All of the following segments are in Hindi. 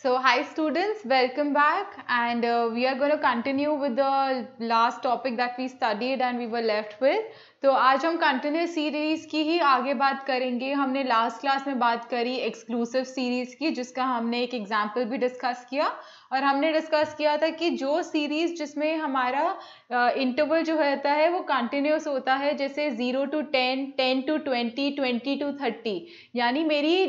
So hi students, welcome back and uh, we are going to continue with the last topic that we studied and we were left with तो आज हम कंटिन्यूस सीरीज़ की ही आगे बात करेंगे हमने लास्ट क्लास में बात करी एक्सक्लूसिव सीरीज़ की जिसका हमने एक एग्जाम्पल भी डिस्कस किया और हमने डिस्कस किया था कि जो सीरीज़ जिसमें हमारा इंटरवल जो होता है वो कंटिन्यूस होता है जैसे zero to ten ten to twenty twenty to thirty यानी मेरी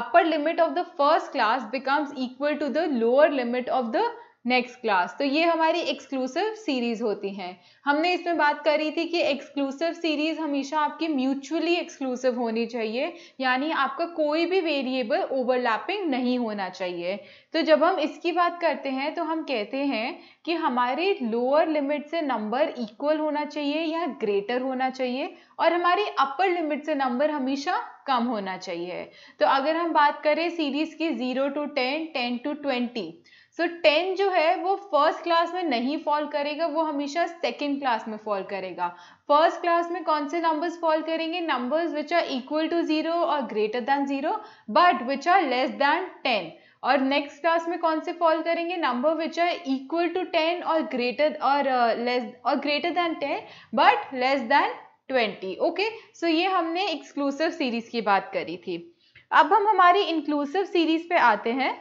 upper limit of the first class becomes equal to the lower limit of the next class तो ये हमारी एक्सक्लूसिव सीरीज़ होती हैं हमने इसमें बात करी थी कि एक्सक्लूसिव सीरीज़ हमेशा आपकी म्यूचुअली एक्सक्लूसिव होनी चाहिए यानी आपका कोई भी वेरिएबल ओवरलैपिंग नहीं होना चाहिए तो जब हम इसकी बात करते हैं तो हम कहते हैं कि हमारे लोअर लिमिट से नंबर इक्वल होना चाहिए या ग्रेटर होना चाहिए और हमारी अपर लिमिट से नंबर हमेशा कम होना चाहिए तो अगर हम बात करें सीरीज़ की zero to ten ten to twenty so so, ten जो है वो फर्स्ट क्लास में नहीं फॉल करेगा वो हमेशा सेकेंड क्लास में फॉल करेगा फर्स्ट क्लास में कौन से नंबर्स फॉल करेंगे numbers which are equal to zero और greater than zero but which are less than ten और नेक्स्ट क्लास में कौन से फॉल करेंगे number which are equal to ten और ग्रेटर और लेस और greater than ten but less than twenty okay so ये हमने एक्सक्लूसिव सीरीज की बात करी थी अब हम हमारी इंक्लूसिव सीरीज पे आते हैं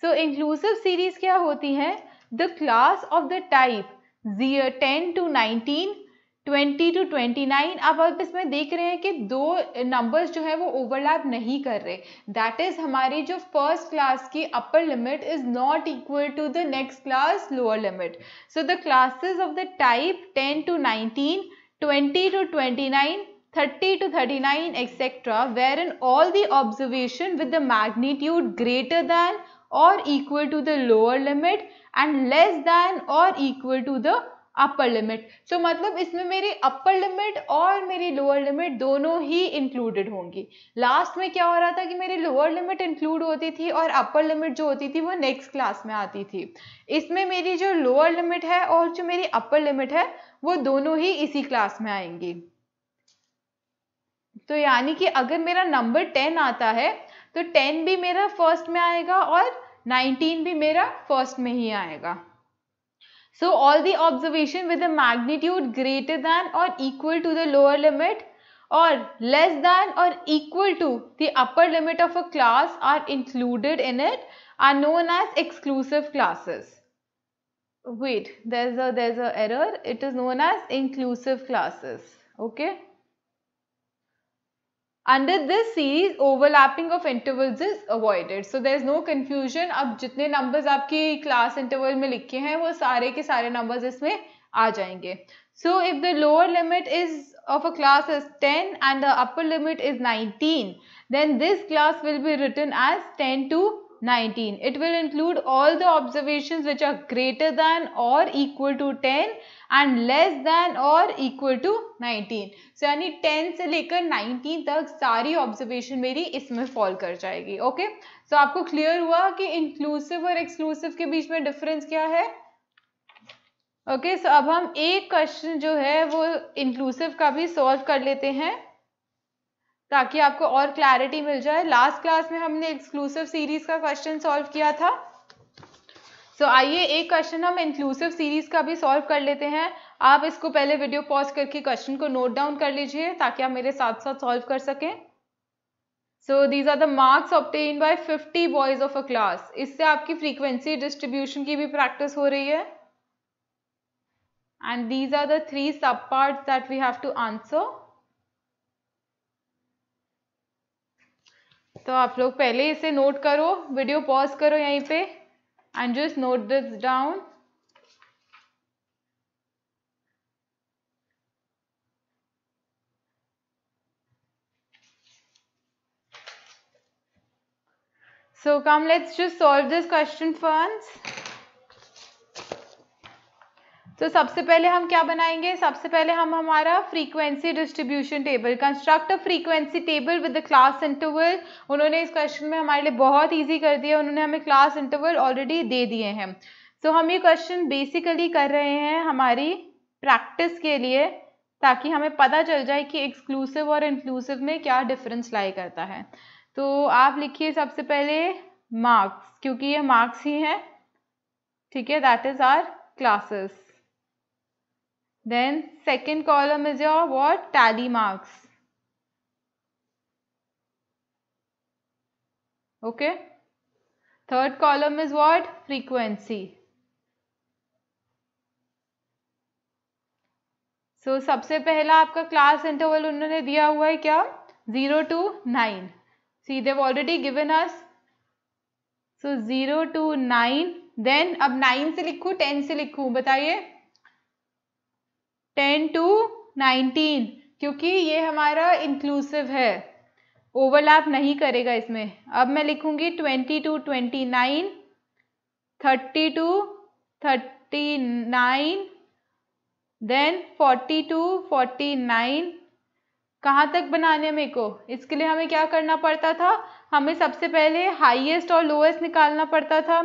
सो इंक्लूसिव सीरीज क्या होती है the class of the type zero ten to nineteen twenty to 29 nine अब आप इसमें देख रहे हैं कि दो नंबर्स जो है वो ओवरलैप नहीं कर रहे दैट इज़ हमारी जो फर्स्ट क्लास की upper limit is not equal to the next class lower limit so the classes of the type ten to nineteen twenty to twenty 30 to 39 etc wherein all the observation with the magnitude greater than or equal to the lower limit and less than or equal to the upper limit so मतलब इसमें मेरी अपर लिमिट और मेरी लोअर लिमिट दोनों ही इंक्लूडेड होंगी लास्ट में क्या हो रहा था कि मेरी लोअर लिमिट इंक्लूड होती थी और अपर लिमिट जो होती थी वो नेक्स्ट क्लास में आती थी इसमें मेरी जो लोअर लिमिट है और जो मेरी अपर लिमिट है वो दोनों ही इसी क्लास में आएंगी तो यानी कि अगर मेरा नंबर टेन आता है तो 10 भी मेरा फर्स्ट में आएगा और नाइनटीन भी मेरा फर्स्ट में ही आएगा so all the observation with a magnitude greater than or equal to the lower limit और less than or equal to the upper limit of a class are included in it are known as exclusive classes wait there is uh it is known as inclusive classes okay under this series overlapping of intervals is avoided so there is no confusion अब जितने numbers आपकी class interval में लिखे हैं वो सारे के सारे numbers इसमें आ जाएंगे so if the lower limit is of a class is 10 and the upper limit is 19 then this class will be written as 10 to 19 it will include all the observations which are greater than or equal to 10 and less than or equal to 19 so यानी 10 से लेकर 19 तक सारी ऑब्जर्वेशन मेरी इसमें फॉल कर जाएगी ओके okay? सो so, आपको क्लियर हुआ कि इंक्लूसिव और एक्सक्लूसिव के बीच में डिफरेंस क्या है ओके okay, सो so अब हम एक क्वेश्चन जो है वो इंक्लूसिव का भी सॉल्व कर लेते हैं ताकि आपको और क्लैरिटी मिल जाए लास्ट क्लास में हमने एक्सक्लूसिव सीरीज का क्वेश्चन सॉल्व किया था सो so, आइए एक क्वेश्चन हम इंक्लूसिव सीरीज का भी सॉल्व कर लेते हैं आप इसको पहले वीडियो पॉज करके क्वेश्चन को नोट डाउन कर लीजिए ताकि आप मेरे साथ साथ सॉल्व कर सकें so these are the marks obtain by 50 boys of a class इससे आपकी फ्रीक्वेंसी डिस्ट्रीब्यूशन की भी प्रैक्टिस हो रही है and these are the three sub part that we have to answer तो आप लोग पहले इसे नोट करो वीडियो पॉज करो यहीं पर and just note this down So come let's just solve this question first. तो सबसे पहले हम क्या बनाएंगे सबसे पहले हम हमारा frequency distribution table construct a frequency table with the class interval उन्होंने इस क्वेश्चन में हमारे लिए बहुत ईजी कर दिया उन्होंने हमें क्लास इंटरवल ऑलरेडी दे दिए हैं सो so, हम ये क्वेश्चन बेसिकली कर रहे हैं हमारी प्रैक्टिस के लिए ताकि हमें पता चल जाए कि एक्सक्लूसिव और इंक्लूसिव में क्या डिफरेंस लाई करता है तो आप लिखिए सबसे पहले मार्क्स क्योंकि ये मार्क्स ही हैं ठीक है that is our classes Then second column is your what? Tally marks. Okay. Third column is what? Frequency. So so, सबसे पहला आपका क्लास इंटरवल उन्होंने दिया हुआ है क्या zero to nine see they've already given us so zero to nine then अब नाइन से लिखूँ टेन से लिखूँ बताइए टेन टू नाइनटीन क्योंकि ये हमारा इंक्लूसिव है ओवरलैप नहीं करेगा इसमें अब मैं लिखूंगी twenty to twenty nine thirty to thirty nine then forty to forty nine कहाँ तक बनाने मेरे को इसके लिए हमें क्या करना पड़ता था हमें सबसे पहले हाईएस्ट और लोएस्ट निकालना पड़ता था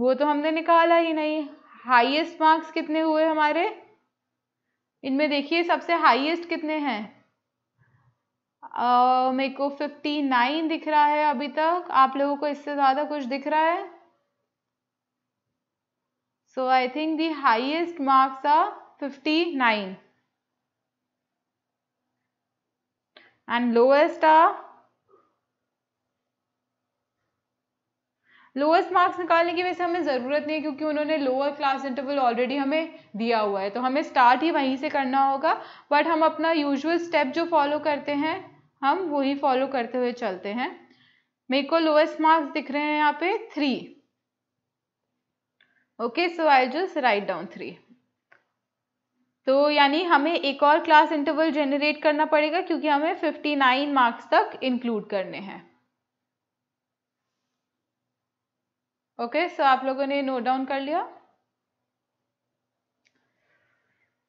वो तो हमने निकाला ही नहीं हाईएस्ट मार्क्स कितने हुए हमारे इनमें देखिए सबसे हाईएस्ट कितने हैं मेरे को फिफ्टी नाइन दिख रहा है अभी तक आप लोगों को इससे ज़्यादा कुछ दिख रहा है I think the highest marks are fifty nine and lowest are lowest marks निकालने की वैसे हमें ज़रूरत नहीं है क्योंकि उन्होंने लोअर क्लास इंटरवल ऑलरेडी हमें दिया हुआ है तो हमें स्टार्ट ही वहीं से करना होगा बट हम अपना यूजुअल स्टेप जो फॉलो करते हैं हम वही फॉलो करते हुए चलते हैं मेरे को लोएस्ट मार्क्स दिख रहे हैं यहाँ पे three okay so I just write down three तो यानी हमें एक और क्लास इंटरवल जनरेट करना पड़ेगा क्योंकि हमें फिफ्टी मार्क्स तक इंक्लूड करने हैं ओके सो आप लोगों ने नोट डाउन कर लिया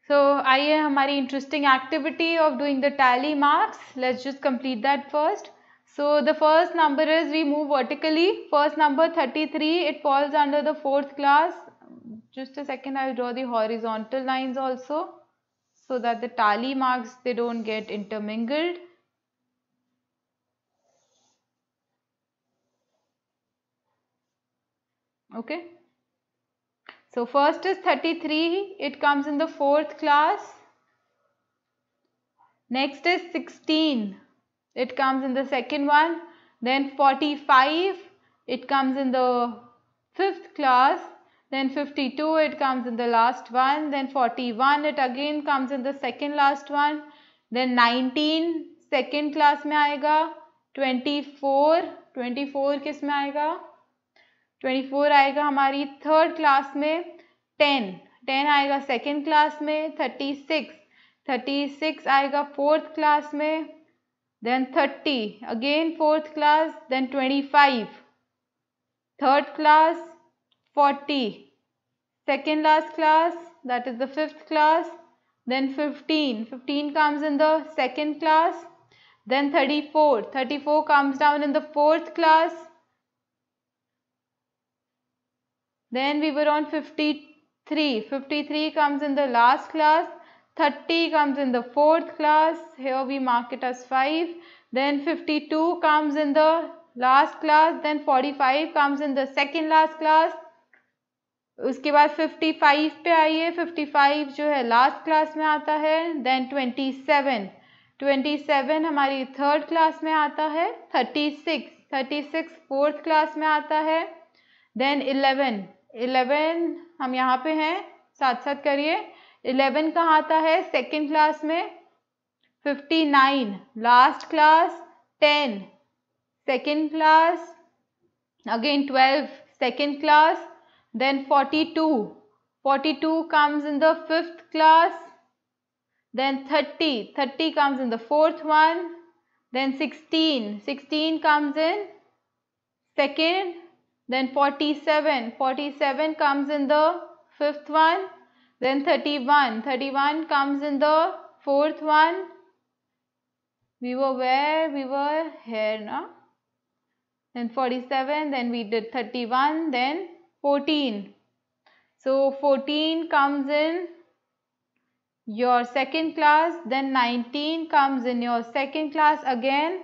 सो आइए हमारी interesting activity of doing the tally marks let's just complete that first so the first number is we move vertically first number thirty three it falls under the fourth class just a second I draw the horizontal lines also so that the tally marks they don't get intermingled okay so first is 33 it comes in the fourth class next is 16 it comes in the second one then 45 it comes in the fifth class then 52 it comes in the last one then 41 it again comes in the second last one then 19 second class में आएगा 24 24 किस में आएगा ट्वेंटी फोर आएगा हमारी थर्ड क्लास में टेन टेन आएगा सेकेंड क्लास में थर्टी सिक्स थर्टी सिक्स आएगा फोर्थ क्लास में then thirty again fourth class then five third class forty second last class that is the fifth class then fifteen fifteen comes in the second class then thirty four thirty four comes down in the fourth class then we were on 53 53 comes in the last class 30 comes in the fourth class here we mark it as 5 then 52 comes in the last class then 45 comes in the second last class उसके बाद 55 पे आइए 55 जो है लास्ट क्लास में आता है देन 27 27 हमारी थर्ड क्लास में आता है 36 36 फोर्थ क्लास में आता है देन इलेवन हम यहाँ पे हैं साथ साथ करिए इलेवन कहाँ आता है सेकेंड क्लास में fifty nine last class ten second class again twelve second class then forty to forty two comes in the fifth class then thirty thirty comes in the fourth one then sixteen sixteen comes in second Then 47. 47 comes in the fifth one. Then 31. 31 comes in the fourth one. We were where? We were here, no? Then 47. Then we did 31. Then 14. So 14 comes in your second class. Then 19 comes in your second class again.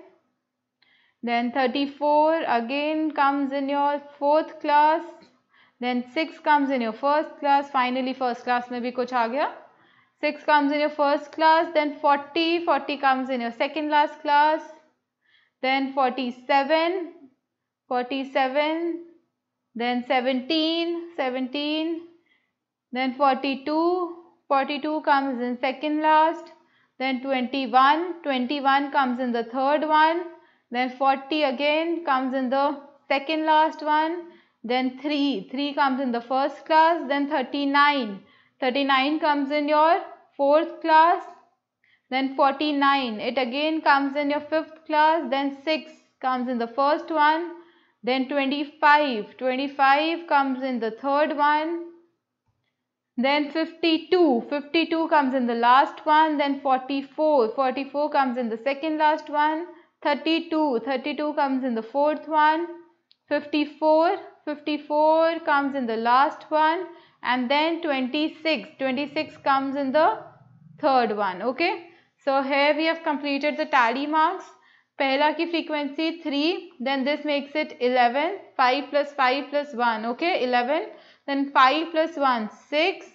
Then 34 again comes in your fourth class. Then 6 comes in your first class. Finally first class mein bhi kuch aa gaya. 6 comes in your first class then 40 40 comes in your second last class then 47 47 then 17 17 then 42 42 comes in second last then 21 21 comes in the third one then 40 again comes in the second last one. Then 3. 3 comes in the first class. Then 39. 39 comes in your fourth class. Then 49. It again comes in your fifth class. Then 6 comes in the first one. Then 25. 25 comes in the third one. Then 52. 52 comes in the last one. Then 44. 44 comes in the second last one 32 32 comes in the fourth one 54 54 comes in the last one and then 26 26 comes in the third one okay so here we have completed the tally marks pehla ki frequency 3 then this makes it 11 5 plus 5 plus 1 okay 11 then 5 plus 1 6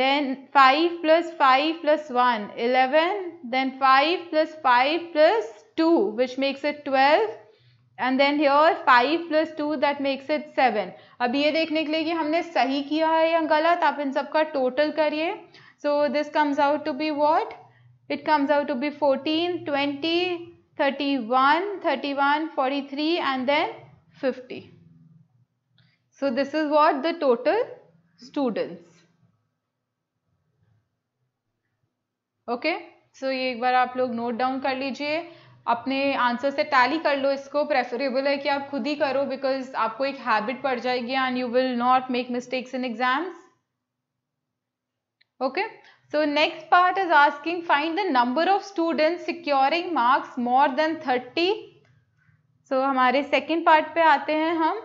then 5 plus 5 plus 1 11 then 5 plus 5 plus 2 which makes it 12 and then here five plus two that makes it seven अब ये देखने के लिए कि हमने सही किया है या गलत आप इन सब का टोटल करिए so this comes out to be what it comes out to be fourteen twenty thirty one thirty one forty three and then fifty so this is what the total students okay so ये एक बार आप लोग नोट डाउन कर लीजिए अपने आंसर से टैली कर लो इसको प्रेफरेबल है कि आप खुद ही करो बिकॉज आपको एक हैबिट पड़ जाएगी and you will not make mistakes in exams okay so next part is asking find the number of student securing marks more than thirty so हमारे सेकेंड पार्ट पे आते हैं हम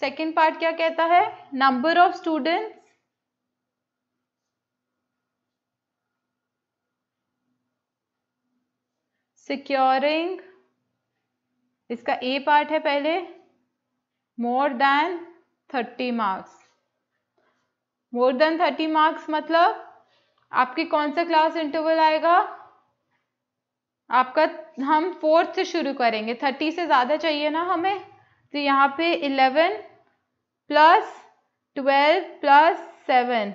सेकेंड पार्ट क्या कहता है नंबर ऑफ स्टूडेंट सिक्योरिंग इसका ए पार्ट है पहले more than thirty marks more than thirty marks मतलब आपकी कौन सा क्लास इंटरवल आएगा आपका हम फोर्थ से शुरू करेंगे थर्टी से ज़्यादा चाहिए ना हमें तो यहाँ पे eleven plus twelve plus seven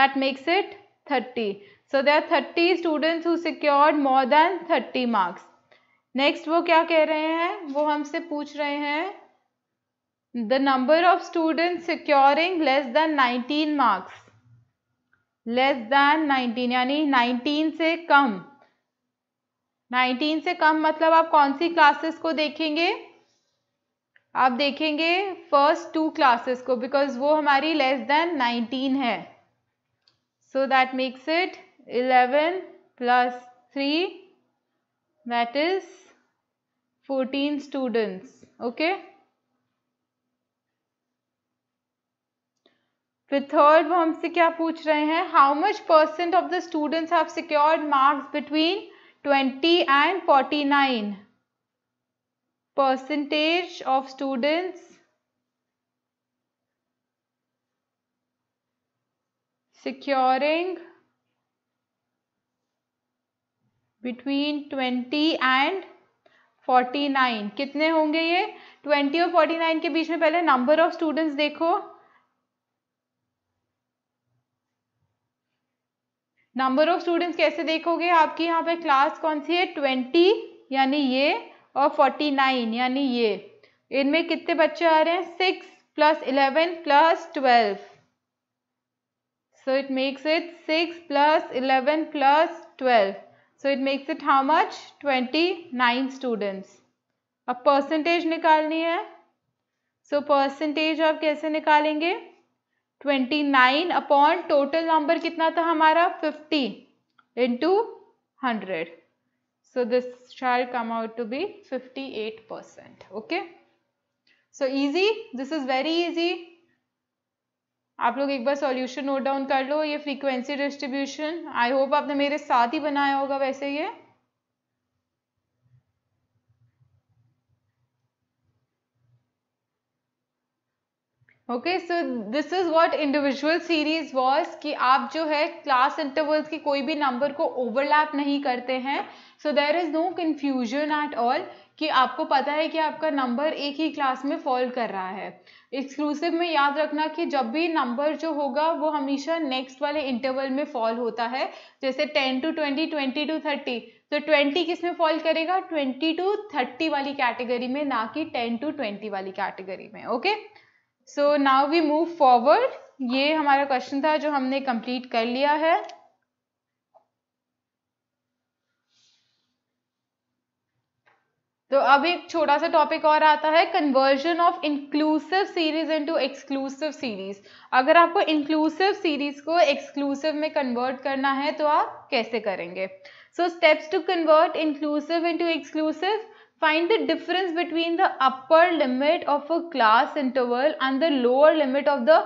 that makes it thirty so there thirty students who secured more than thirty marks next वो क्या कह रहे हैं वो हमसे पूछ रहे हैं the number of student securing less than nineteen marks less than nineteen यानी नाइनटीन से कम नाइनटीन से कम मतलब आप कौन सी क्लासेस को देखेंगे आप देखेंगे फर्स्ट टू क्लासेस को बिकॉज वो हमारी लेस देन नाइनटीन है so that makes it eleven plus three is fourteen students okay फिर थर्ड वो हमसे क्या पूछ रहे हैं how much percent of the students have secured marks between twenty and nine percentage of students securing between twenty and forty nine कितने होंगे ये ट्वेंटी और फोर्टी नाइन के बीच में पहले नंबर ऑफ स्टूडेंट्स देखो नंबर ऑफ स्टूडेंट्स कैसे देखोगे आपकी यहाँ पे क्लास कौन सी है ट्वेंटी यानी ये और फोर्टी नाइन यानी ये इनमें कितने बच्चे आ रहे हैं six plus eleven plus twelve so it makes it six plus eleven plus twelve so it makes it how much 29 students अब परसेंटेज निकालनी है सो so परसेंटेज आप कैसे निकालेंगे 29 अपॉन टोटल नंबर कितना था हमारा 50 into 100 so this shall come out to be 58 percent okay so easy this is very easy आप लोग एक बार सॉल्यूशन नोट डाउन कर लो ये फ्रीक्वेंसी डिस्ट्रीब्यूशन आई होप आपने मेरे साथ ही बनाया होगा वैसे ये okay so this is what individual series was कि आप जो है क्लास इंटरवल्स के कोई भी नंबर को ओवरलैप नहीं करते हैं so there is no confusion at all कि आपको पता है कि आपका नंबर एक ही क्लास में फॉल कर रहा है एक्सक्लूसिव में याद रखना कि जब भी नंबर जो होगा वो हमेशा नेक्स्ट वाले इंटरवल में फॉल होता है जैसे ten to twenty twenty to thirty तो ट्वेंटी किस में फॉल करेगा ट्वेंटी टू थर्टी वाली कैटेगरी में ना कि टेन टू ट्वेंटी वाली कैटेगरी में okay so now we move forward ये हमारा क्वेश्चन था जो हमने कंप्लीट कर लिया है तो अब एक छोटा सा टॉपिक और आता है conversion of inclusive series into exclusive series अगर आपको इंक्लूसिव सीरीज को एक्सक्लूसिव में कन्वर्ट करना है तो आप कैसे करेंगे so steps to convert inclusive into exclusive find the difference between the upper limit of a class interval and the lower limit of the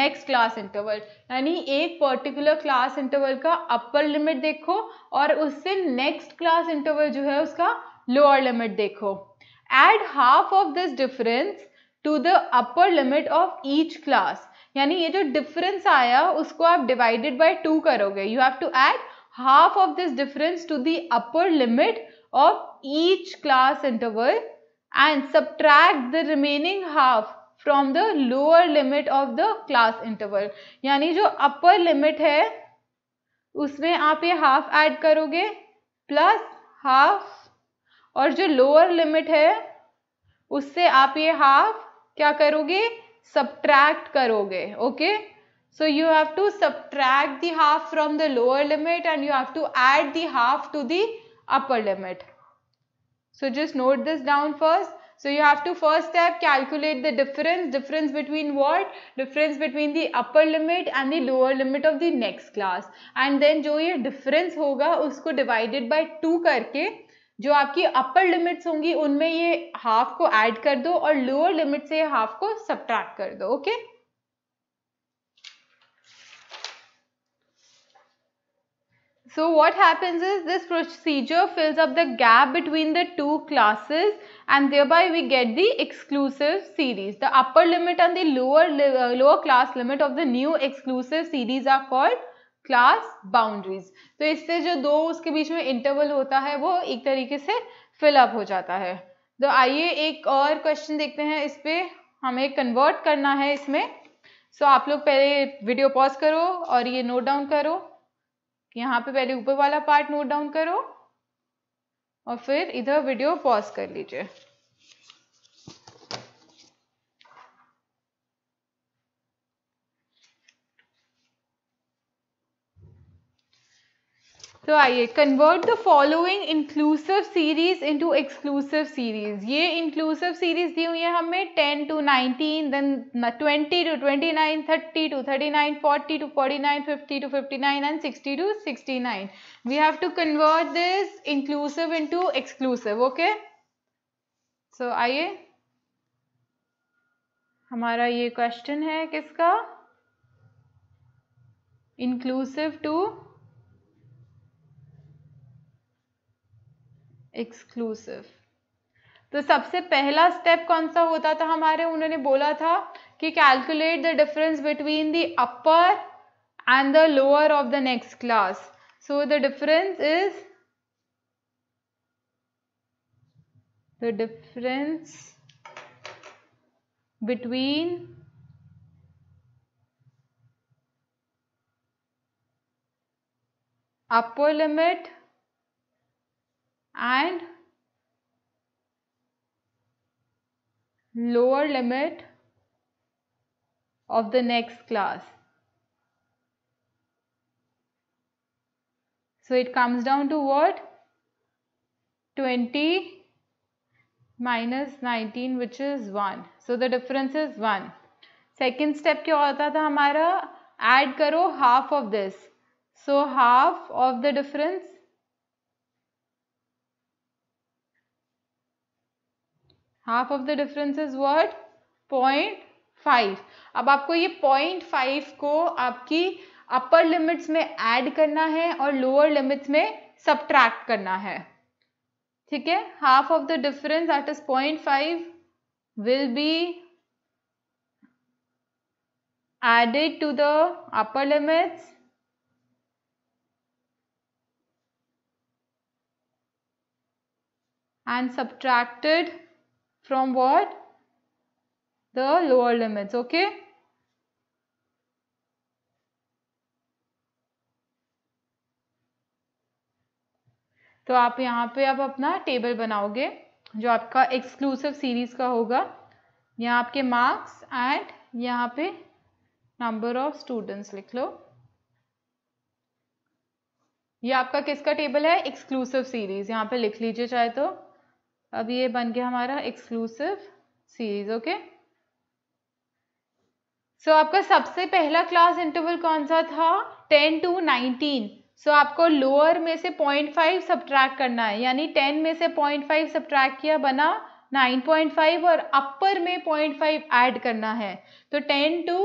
next class interval यानी एक पर्टिकुलर क्लास इंटरवल का अपर लिमिट देखो और उससे नेक्स्ट क्लास इंटरवल जो है उसका लोअर लिमिट देखो add half of this difference to the upper limit of each class यानी ये जो डिफरेंस आया उसको आप डिवाइडेड बाय टू करोगे you have to add half of this difference to the upper limit of each class interval and subtract the remaining half from the lower limit of the class interval यानी जो upper limit है उसमें आप ये half add करोगे plus half और जो लोअर लिमिट है उससे आप ये हाफ क्या करोगे सब्ट्रैक्ट करोगे okay so you have to subtract the half from the lower limit and you have to add the half to the upper limit so just note this down first so you have to first step calculate the difference difference between what difference between the upper limit and the lower limit of the next class and then जो ये डिफरेंस होगा उसको डिवाइडेड बाई टू करके जो आपकी अपर लिमिट्स होंगी उनमें ये हाफ को ऐड कर दो और लोअर लिमिट से हाफ को सब्ट्रैक्ट कर दो okay okay? So what happens is this procedure fills up the gap between the two classes and thereby we get the exclusive series. The upper limit and the lower, lower class limit of the new exclusive series are called class boundaries तो इससे जो दो उसके बीच में इंटरवल होता है वो एक तरीके से फिलअप हो जाता है तो आइए एक और क्वेश्चन देखते हैं इस पर हमें कन्वर्ट करना है इसमें सो so, आप लोग पहले वीडियो पॉज करो और ये नोट डाउन करो यहाँ पे पहले ऊपर वाला पार्ट नोट डाउन करो और फिर इधर वीडियो पॉज कर लीजिए तो आइए convert the following inclusive series into exclusive series ये इंक्लूसिव सीरीज दी हुई है हमें 10 to 19 then 20 to 29 30 to 39 40 to 49 50 to 59 and 60 to 69 we have to convert this inclusive into exclusive okay so आइए हमारा ये क्वेश्चन है किसका इंक्लूसिव टू एक्सक्लूसिव तो सबसे पहला स्टेप कौन सा होता था हमारे उन्होंने बोला था कि calculate the difference between the upper and the lower of the next class so the difference is the difference between upper limit and lower limit of the next class. So it comes down to what? 20 minus 19 which is 1. So the difference is 1. Second step kya होता था हमारा? Add karo half of this. So half of the difference half of the difference is word point five अब आपको ये पॉइंट फाइव को आपकी अपर लिमिट्स में ऐड करना है और लोअर लिमिट्स में सब्ट्रैक्ट करना है ठीक है half of the difference that is point five will be added to the upper limits and subtracted from what? The lower limits, okay? तो आप यहाँ पे आप अपना टेबल बनाओगे जो आपका एक्सक्लूसिव सीरीज का होगा यहाँ आपके मार्क्स एंड यहाँ पे नंबर ऑफ स्टूडेंट्स लिख लो ये आपका किसका टेबल है एक्सक्लूसिव सीरीज यहाँ पे लिख लीजिए चाहे तो अब ये बन गया हमारा एक्सक्लूसिव सीरीज ओके सो आपका सबसे पहला क्लास इंटरवल कौन सा था टेन टू नाइनटीन सो आपको लोअर में से पॉइंट फाइव सब्ट्रैक्ट करना है यानी टेन में से पॉइंट फाइव सब्ट्रैक्ट किया बना नाइन पॉइंट फाइव और अपर में पॉइंट फाइव ऐड करना है तो टेन टू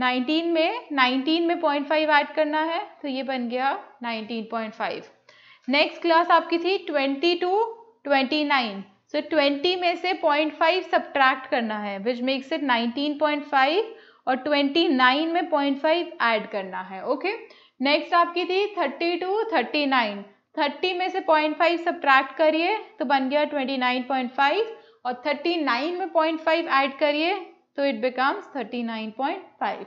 नाइनटीन में नाइनटीन में पॉइंट फाइव ऐड करना है तो ये बन गया nineteen point five next class आपकी थी twenty to twenty nine so twenty में से पॉइंट फाइव सब्ट्रैक्ट करना है which makes it nineteen point five और ट्वेंटी नाइन में पॉइंट फाइव ऐड करना है ओके okay? नेक्स्ट आपकी थी thirty to thirty nine thirty में से पॉइंट फाइव सब्ट्रैक्ट करिए तो बन गया ट्वेंटी नाइन पॉइंट फाइव और थर्टी नाइन में पॉइंट फाइव ऐड करिए तो it becomes thirty nine point five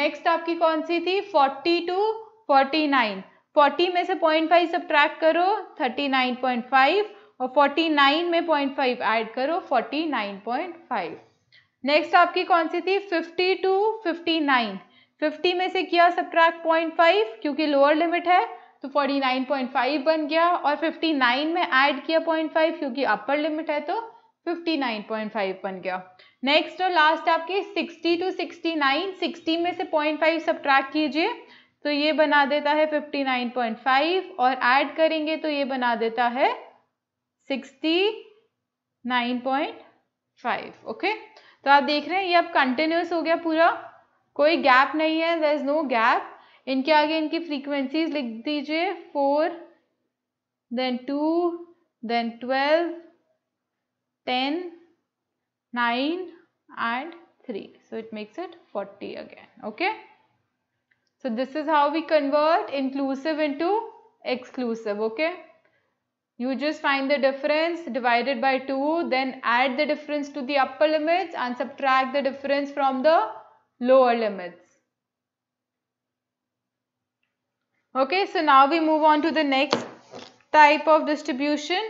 next आपकी कौन सी थी forty to forty nine forty में से पॉइंट फाइव सब्ट्रैक्ट करो थर्टी नाइन पॉइंट फाइव और 49 में 0.5 ऐड करो 49.5 नेक्स्ट आपकी कौन सी थी 50 टू 59 50 में से किया सब्ट्रैक्ट 0.5 क्योंकि लोअर लिमिट है तो 49.5 बन गया और 59 में ऐड किया 0.5 क्योंकि अपर लिमिट है तो 59.5 बन गया नेक्स्ट और लास्ट आपके 60 टू 69 60 में से 0.5 सब्ट्रैक्ट कीजिए तो ये बना देता है 59.5 और ऐड करेंगे तो ये बना देता है 59.5 69.5 ओके तो आप देख रहे हैं ये अब कंटिन्यूस हो गया पूरा कोई गैप नहीं है देर इज नो गैप इनके आगे इनकी फ्रीक्वेंसीज लिख दीजिए four then two then twelve ten nine three so it makes makes forty again okay so this is how how convert inclusive inclusive into exclusive okay You just find the difference divided by 2 then add the difference to the upper limits and subtract the difference from the lower limits. Okay, so now we move on to the next type of distribution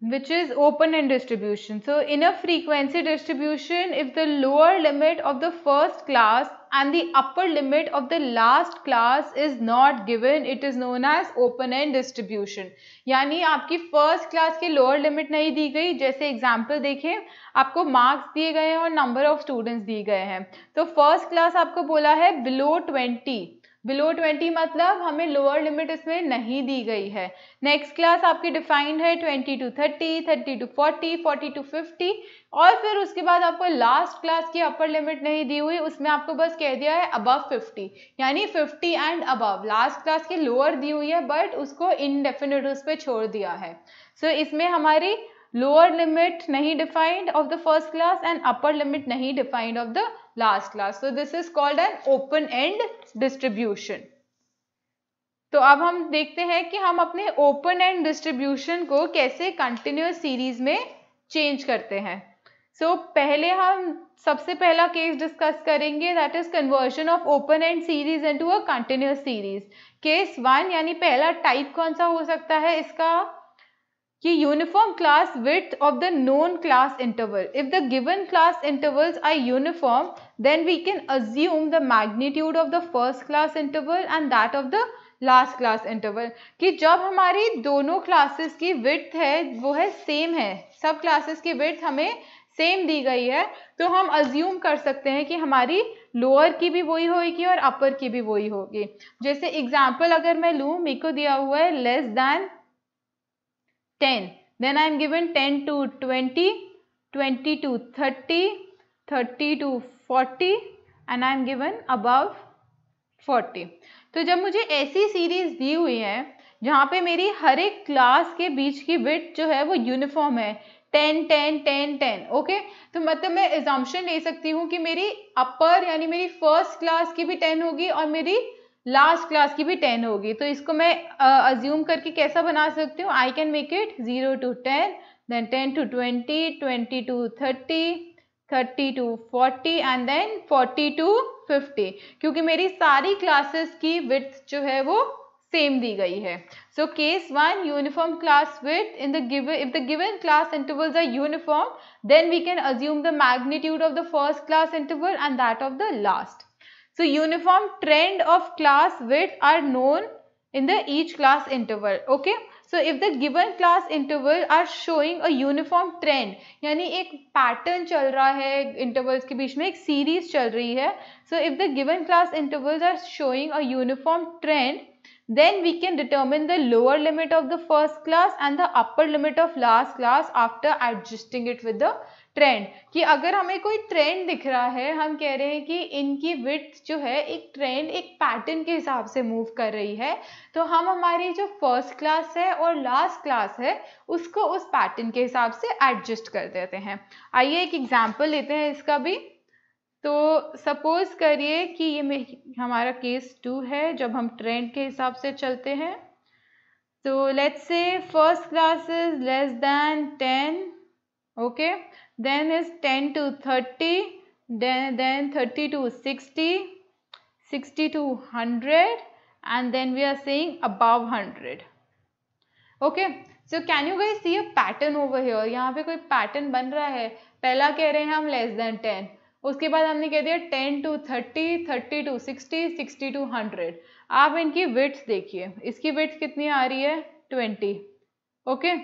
which is open end distribution. So in a frequency distribution, if the lower limit of the first class and the upper limit of the last class is not given, it is known as open end distribution. yani aapki first class के lower limit nahi di gayi jaise example dekhe aapko marks diye gaye hain aur number of students diye gaye hain to first class aapko bola hai below 20 below 20 मतलब हमें लोअर लिमिट इसमें नहीं दी गई है नेक्स्ट क्लास आपकी डिफाइंड है 20 टू 30, 30 टू 40, 40 टू 50 और फिर उसके बाद आपको लास्ट क्लास की अपर लिमिट नहीं दी हुई उसमें आपको बस कह दिया है अबव 50 यानी 50 एंड अबव लास्ट क्लास की लोअर दी हुई है बट उसको इनडेफिनेट उस पर छोड़ दिया है सो so, इसमें हमारी लोअर लिमिट नहीं defined of the first class and upper limit नहीं defined of the last class so this is called an open end distribution तो अब हम देखते हैं कि हम अपने ओपन एंड डिस्ट्रीब्यूशन को कैसे कंटिन्यूस सीरीज में चेंज करते हैं सो so, पहले हम सबसे पहला केस डिस्कस करेंगे that is conversion of open end series into a continuous series case one यानी पहला टाइप कौन सा हो सकता है इसका कि uniform class width of the known class interval if the given class intervals are uniform then we can assume the magnitude of the first class interval and that of the last class interval कि जब हमारी दोनों क्लासेस की विथ है वो है सेम है सब क्लासेस की विथ हमें सेम दी गई है तो हम अज्यूम कर सकते हैं कि हमारी लोअर की भी वही होगी और अपर की भी वही होगी जैसे एग्जांपल अगर मैं लूँ मेरे को दिया हुआ है less than 10 then i am given 10 to 20 20 to 30 30 to 40 and I am given above 40 तो जब मुझे ऐसी सीरीज दी हुई है जहाँ पे मेरी हर एक क्लास के बीच की विथ जो है वो यूनिफॉर्म है ten ten ten ten okay तो मतलब मैं एग्जाम्पन ले सकती हूँ कि मेरी अपर यानी मेरी फर्स्ट क्लास की भी टेन होगी और मेरी लास्ट क्लास की भी 10 होगी तो इसको मैं अज्यूम uh, करके कैसा बना सकती हूँ I can make it zero to ten then ten to twenty twenty to thirty thirty to forty and then forty to fifty क्योंकि मेरी सारी क्लासेस की विथ जो है वो सेम दी गई है so case one uniform class width in the given if the given class intervals are uniform then we can assume the magnitude of the first class interval and that of the last So uniform trend of class width are known in the each class interval. Okay. So if the given class interval are showing a uniform trend यानी एक pattern चल रहा है intervals के बीच में एक series चल रही है. So if the given class intervals are showing a uniform trend then we can determine the lower limit of the first class and the upper limit of last class after adjusting it with the trend कि अगर हमें कोई ट्रेंड दिख रहा है हम कह रहे हैं कि इनकी विथ जो है एक ट्रेंड एक पैटर्न के हिसाब से मूव कर रही है तो हम हमारी जो फर्स्ट क्लास है और लास्ट क्लास है उसको उस पैटर्न के हिसाब से एडजस्ट कर देते हैं आइए एक एग्जाम्पल लेते हैं इसका भी तो सपोज करिए कि ये हमारा केस टू है जब हम ट्रेंड के हिसाब से चलते हैं तो let's say first class is less than ten okay then is 10 to 30 then then 30 to 60 60 to 100 and then we are saying above 100 okay so can you guys see a pattern over here yahan pe koi pattern ban raha hai pehla keh rahe hain hum less than 10 उसके बाद हमने कह दिया 10 to 30 30 to 60 60 to 100 आप इनकी विट्स देखिए इसकी विट्स कितनी आ रही है 20 ओके okay?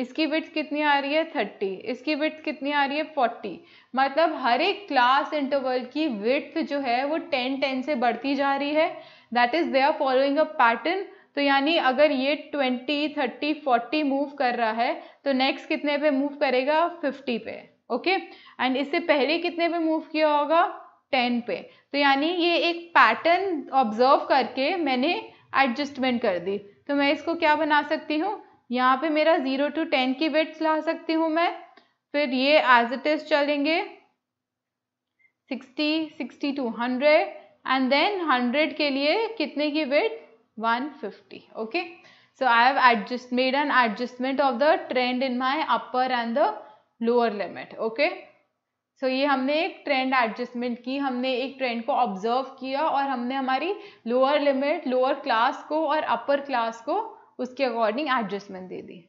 इसकी विथ कितनी आ रही है थर्टी इसकी विथ कितनी आ रही है फोर्टी मतलब हर एक क्लास इंटरवल की विथ जो है वो टेन टेन से बढ़ती जा रही है that is they are following a pattern तो यानी अगर ये ट्वेंटी थर्टी फोर्टी मूव कर रहा है तो नेक्स्ट कितने पे मूव करेगा फिफ्टी पे ओके okay? एंड इससे पहले कितने पे मूव किया होगा टेन पे तो यानी ये एक पैटर्न ऑब्जर्व करके मैंने एडजस्टमेंट कर दी तो मैं इसको क्या बना सकती हूँ यहाँ पे मेरा जीरो टू टेन की वेट्स ला सकती हूँ मैं फिर ये एज इट इज चलेंगे sixty sixty to hundred and then hundred के लिए कितने की weight one fifty okay so I have adjust made an adjustment of the trend in my upper and the lower limit okay so so, ये हमने एक ट्रेंड एडजस्टमेंट की हमने एक ट्रेंड को ऑब्जर्व किया और हमने हमारी लोअर लिमिट लोअर क्लास को और अपर क्लास को उसके अकॉर्डिंग एडजस्टमेंट दे दी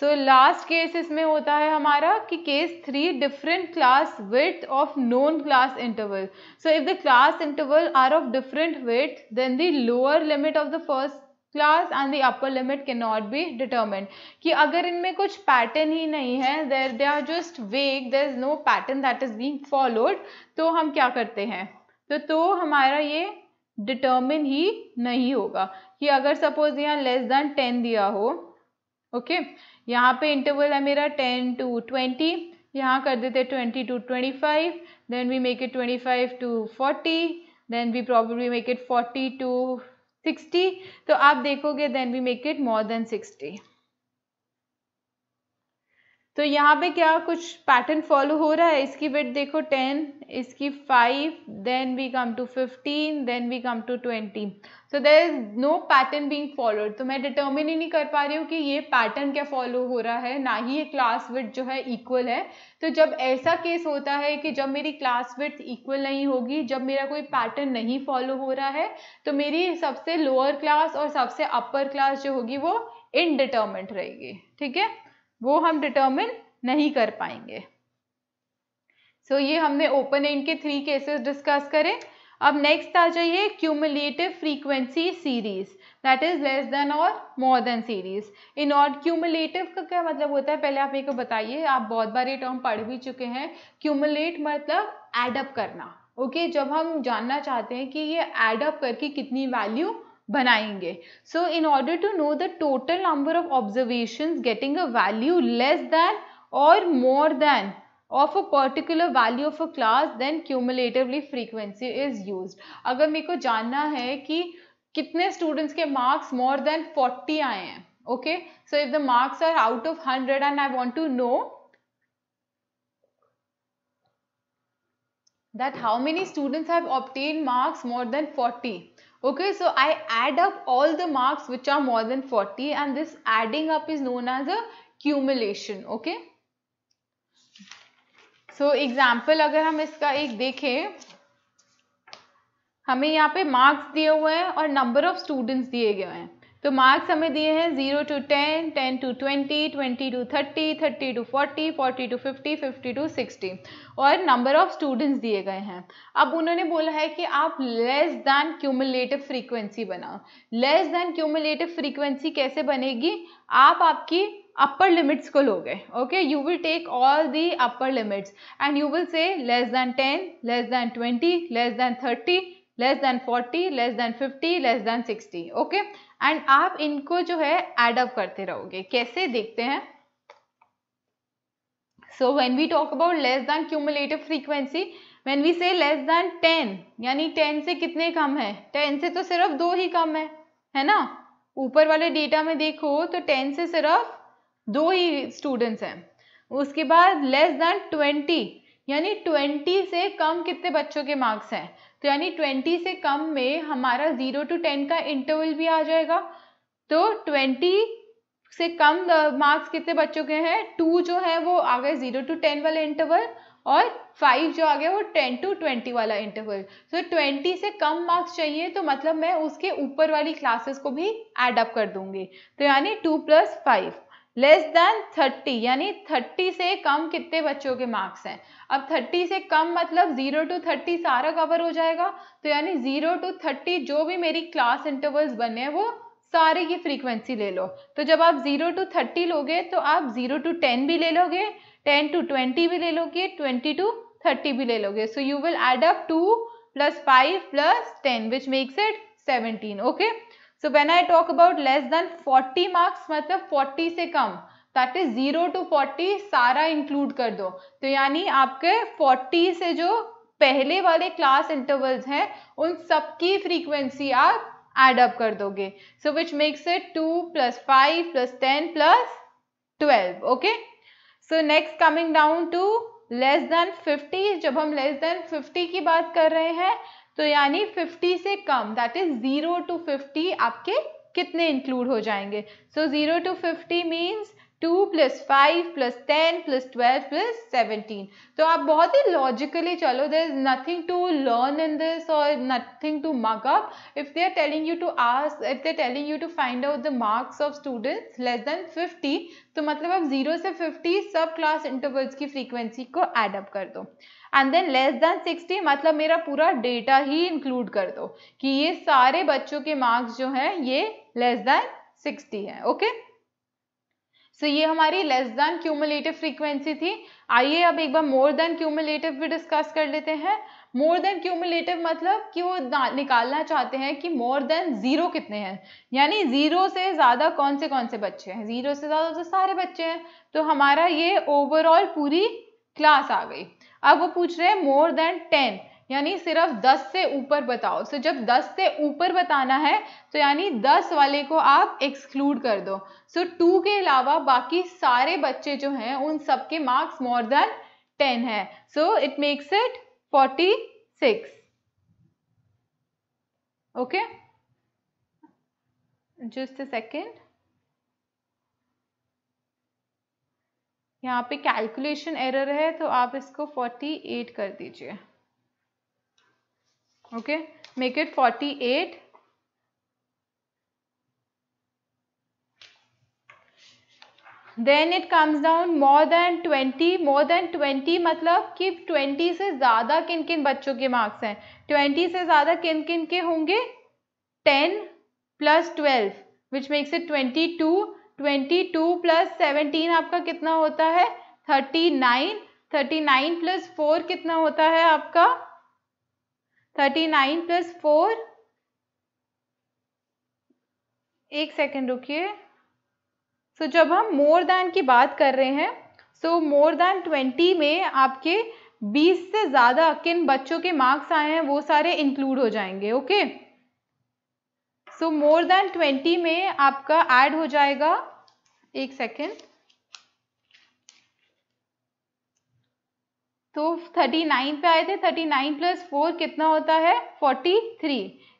सो लास्ट केस इसमें होता है हमारा कि case three different class width of known class interval so if the class interval are of different width then the lower limit of the first class and the upper limit can not be determined कि अगर इनमें कुछ पैटर्न ही नहीं है देर दे आर जस्ट वेक there is no pattern that is being followed तो हम क्या करते हैं तो, तो हमारा ये डिटर्मिन ही नहीं होगा कि अगर सपोज यहाँ लेस देन टेन दिया हो ओके okay? यहाँ पे इंटरवल है मेरा टेन टू ट्वेंटी यहाँ कर देते twenty to twenty five then we make it twenty five to forty then we probably make it forty to sixty तो आप देखोगे then we make it more than sixty तो यहाँ पे क्या कुछ पैटर्न फॉलो हो रहा है इसकी वेट देखो टेन इसकी five then we come to fifteen then we come to twenty so there is no pattern being followed तो मैं डिटर्मिन ही नहीं कर पा रही हूँ कि ये पैटर्न क्या फॉलो हो रहा है ना ही ये क्लास विट जो है इक्वल है तो जब ऐसा केस होता है कि जब मेरी क्लास विट इक्वल नहीं होगी जब मेरा कोई पैटर्न नहीं फॉलो हो रहा है तो मेरी सबसे लोअर क्लास और सबसे अपर क्लास जो होगी वो इनडिटर्मेंट रहेगी ठीक है वो हम डिटर्मिन नहीं कर पाएंगे सो so, ये हमने ओपन एंड के थ्री केसेस डिस्कस करें अब नेक्स्ट आ जाइए cumulative frequency series that is less than और more than series in order cumulative का क्या मतलब होता है पहले आप मेरे को बताइए आप बहुत बार ये टर्म पढ़ भी चुके हैं क्यूमुलेट मतलब एडअप करना ओके okay, जब हम जानना चाहते हैं कि ये एडअप करके कितनी वैल्यू बनाएंगे so in order to know the total number of observation getting a value less than और more than of a particular value of a class then cumulatively frequency is use अगर मेरे को जानना है कि कितने स्टूडेंट्स के मार्क्स मोर देन 40 आए हैं okay so if the marks are out of 100 and I want to know that how many students have obtained marks more than 40 Okay, so I add up all the marks which are more than 40 and this adding up is known as a accumulation. Okay. so, example agar hum iska ek dekhe hame yahan pe marks diye hue hain aur number of students diye gaye hain तो मार्क्स हमें दिए हैं zero to ten ten to twenty twenty to thirty thirty to forty forty to fifty fifty to sixty और नंबर ऑफ स्टूडेंट्स दिए गए हैं अब उन्होंने बोला है कि आप लेस दैन क्यूमुलेटिव फ्रीक्वेंसी बनाओ लेस दैन क्यूमुलेटिव फ्रीक्वेंसी कैसे बनेगी आप आपकी अपर लिमिट्स को लोगे okay you will take all the upper limits and you will say less than ten less than twenty less than thirty less than forty less than fifty less than sixty okay and आप इनको जो है एडअप करते रहोगे कैसे देखते हैं so when we talk about less than cumulative frequency when we say less than ten यानी टेन से कितने कम है टेन से तो सिर्फ दो ही कम है है ना ऊपर वाले डेटा में देखो तो टेन से सिर्फ दो ही स्टूडेंट्स हैं उसके बाद लेस देन ट्वेंटी यानी ट्वेंटी से कम कितने बच्चों के मार्क्स हैं तो यानी ट्वेंटी से कम में हमारा ज़ीरो टू टेन का इंटरवल भी आ जाएगा तो ट्वेंटी से कम मार्क्स कितने बच्चों के हैं टू जो है वो आ गए जीरो टू टेन वाला इंटरवल और फाइव जो आ गया वो टेन टू ट्वेंटी वाला इंटरवल सो so, ट्वेंटी से कम मार्क्स चाहिए तो मतलब मैं उसके ऊपर वाली क्लासेस को भी एडअप कर दूंगी तो यानी two plus five less than 30 यानी 30 से कम कितने बच्चों के मार्क्स हैं अब 30 से कम मतलब 0 टू 30 सारा कवर हो जाएगा तो यानी 0 टू 30 जो भी मेरी क्लास इंटरवल्स बने हैं वो सारे की फ्रीक्वेंसी ले लो तो जब आप 0 टू 30 लोगे तो आप 0 टू 10 भी ले लोगे 10 टू 20 भी ले लोगे 20 टू 30 भी ले लोगे so you will add up two plus five plus ten which makes it seventeen okay so when I talk about less than 40 marks मतलब 40 से कम दैट इज जीरो टू 40 सारा इंक्लूड कर दो तो यानी आपके 40 से जो पहले वाले क्लास इंटरवल्स हैं उन सब की फ्रीक्वेंसी आप एड अप कर दोगे so which makes it two plus five plus ten plus twelve okay so next coming down to less than 50 जब हम लेस देन 50 की बात कर रहे हैं तो यानी 50 से कम दैट इज 0 टू 50 आपके कितने इंक्लूड हो जाएंगे so 0 to 50 means two plus five plus ten plus twelve plus seventeen तो आप बहुत ही लॉजिकली चलो there is nothing to learn in this और nothing to mug up if they are telling you to as if they are telling you to find out the marks of students less than fifty तो मतलब आप जीरो से फिफ्टी सब क्लास इंटरवल्स की फ्रीक्वेंसी को एडअप कर दो and then less than sixty मतलब मेरा पूरा डेटा ही इंक्लूड कर दो कि ये सारे बच्चों के मार्क्स जो हैं ये लेस देन सिक्सटी है ओके okay? सो so, ये हमारी लेस देन क्यूमुलेटिव फ्रीक्वेंसी थी आइए अब एक बार मोर देन क्यूमुलेटिव भी डिस्कस कर लेते हैं मोर देन क्यूमुलेटिव मतलब कि वो निकालना चाहते हैं कि मोर देन ज़ीरो कितने हैं यानी ज़ीरो से ज़्यादा कौन से कौन से बच्चे हैं ज़ीरो से ज़्यादा तो सारे बच्चे हैं तो हमारा ये ओवरऑल पूरी क्लास आ गई अब वो पूछ रहे हैं मोर देन टेन यानी सिर्फ 10 से ऊपर बताओ सो so, जब 10 से ऊपर बताना है तो यानी 10 वाले को आप एक्सक्लूड कर दो सो so, 2 के अलावा बाकी सारे बच्चे जो हैं उन सबके मार्क्स मोर देन 10 है so it makes it 46 okay just a second यहाँ पे कैलकुलेशन एरर है तो आप इसको 48 कर दीजिए okay make it 48 then it comes down more than twenty more than twenty मतलब कि ट्वेंटी से ज़्यादा किन किन बच्चों के मार्क्स हैं ट्वेंटी से ज़्यादा किन किन के होंगे ten plus twelve which makes it twenty to twenty two plus seventeen आपका कितना होता है thirty nine thirty nine plus four कितना होता है आपका थर्टी नाइन प्लस फोर एक सेकेंड रुकिए सो जब हम मोर दैन की बात कर रहे हैं सो मोर दैन ट्वेंटी में आपके बीस से ज़्यादा किन बच्चों के मार्क्स आए हैं वो सारे इंक्लूड हो जाएंगे okay so more than twenty में आपका ऐड हो जाएगा एक सेकेंड तो 39 पे आए थे 39 प्लस फोर कितना होता है 43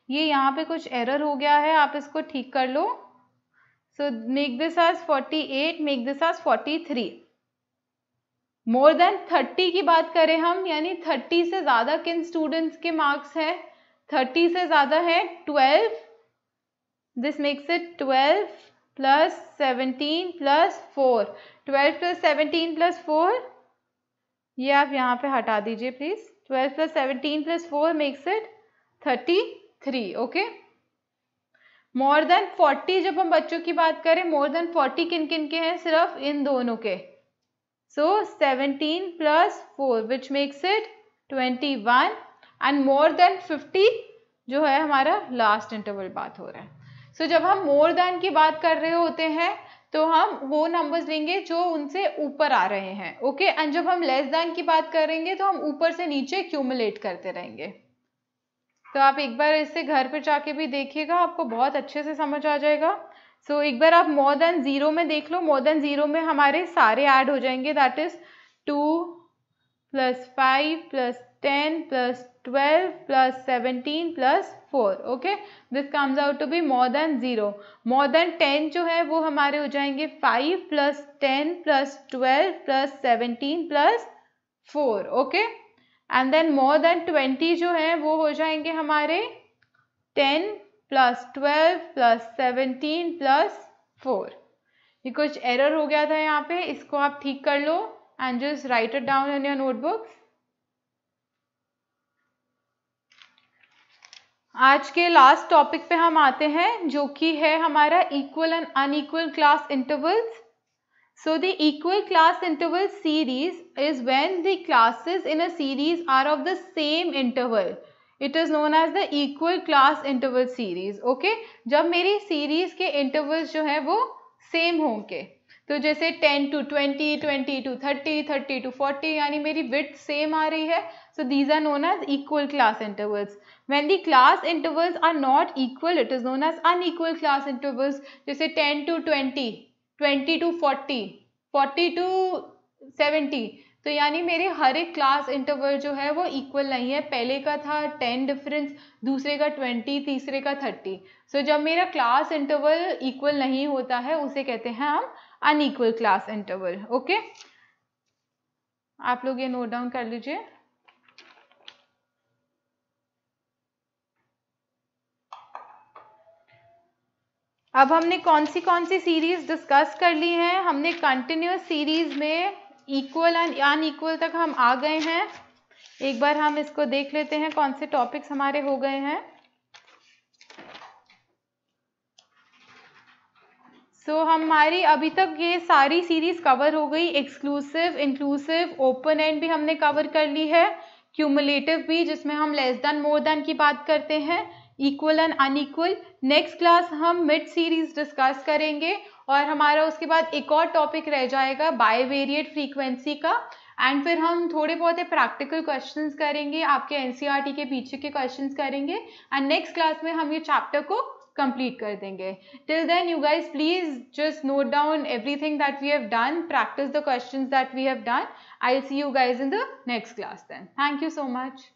ये यहाँ पे कुछ एरर हो गया है आप इसको ठीक कर लो सो मेक दिस आज 48 मेक दिस आज 43 मोर देन 30 की बात करें हम यानी 30 से ज़्यादा किन स्टूडेंट्स के मार्क्स हैं 30 से ज़्यादा है 12 this makes it 12 plus 17 plus 4 12 plus 17 plus 4 ये आप यहाँ पे हटा दीजिए please twelve plus seventeen plus four makes it thirty three okay more than forty जब हम बच्चों की बात करें मोर देन फोर्टी किन किन के हैं सिर्फ इन दोनों के so seventeen plus four which makes it twenty one and more than fifty जो है हमारा लास्ट इंटरवल बात हो रहा है सो so, जब हम मोर देन की बात कर रहे होते हैं तो हम वो नंबर्स लेंगे जो उनसे ऊपर आ रहे हैं ओके एंड जब हम लेस दैन की बात करेंगे तो हम ऊपर से नीचे क्यूमुलेट करते रहेंगे तो आप एक बार इससे घर पर जाके भी देखिएगा आपको बहुत अच्छे से समझ आ जाएगा सो so, एक बार आप मोर देन ज़ीरो में देख लो मोर देन ज़ीरो में हमारे सारे ऐड हो जाएंगे that is two plus five plus ten plus twelve plus seventeen plus four okay this comes out to be more than zero more than ten जो है वो हमारे हो जाएंगे five plus ten plus twelve plus seventeen plus four okay and then more than twenty जो है वो हो जाएंगे हमारे ten plus twelve plus seventeen plus four ये कुछ एरर हो गया था यहाँ पे इसको आप ठीक कर लो and just write it down in your notebooks आज के लास्ट टॉपिक पे हम आते हैं जो कि है हमारा equal and unequal class intervals so the equal class interval series is when the classes in a series are of the same interval it is known as the equal class interval series okay जब मेरी सीरीज के इंटरवल्स जो है वो सेम होंगे तो जैसे 10 टू 20, 20 टू 30, 30 टू 40 यानी मेरी विथ सेम आ रही है so these are known as equal class intervals when the class intervals are not equal it is known as unequal class intervals जैसे 10 to 20 20 to 40 40 to 70 तो यानी मेरे हर एक क्लास इंटरवल जो है वो इक्वल नहीं है पहले का था टेन डिफरेंस दूसरे का ट्वेंटी तीसरे का थर्टी सो so, जब मेरा क्लास इंटरवल इक्वल नहीं होता है उसे कहते हैं हम अनइक्वल क्लास इंटरवल ओके आप लोग ये नोट डाउन कर लीजिए अब हमने कौन सी कौन सी सीरीज डिस्कस कर ली है हमने कंटिन्यूस सीरीज में इक्वल एंड अनइक्वल तक हम आ गए हैं एक बार हम इसको देख लेते हैं कौन से टॉपिक्स हमारे हो गए हैं सो so, हमारी अभी तक ये सारी सीरीज कवर हो गई एक्सक्लूसिव इंक्लूसिव ओपन एंड भी हमने कवर कर ली है क्यूमुलेटिव भी जिसमें हम लेस देन मोर देन की बात करते हैं equal and unequal next class हम मिड सीरीज डिस्कस करेंगे और हमारा उसके बाद एक और टॉपिक रह जाएगा बायवेरिएट फ्रीक्वेंसी का एंड फिर हम थोड़े बहुत प्रैक्टिकल क्वेश्चंस करेंगे आपके एनसीईआरटी e के पीछे के क्वेश्चंस करेंगे एंड नेक्स्ट क्लास में हम ये चैप्टर को कंप्लीट कर देंगे till then you guys please just note down everything that we have done practice the question that we have done I see you guys in the next class then thank you so much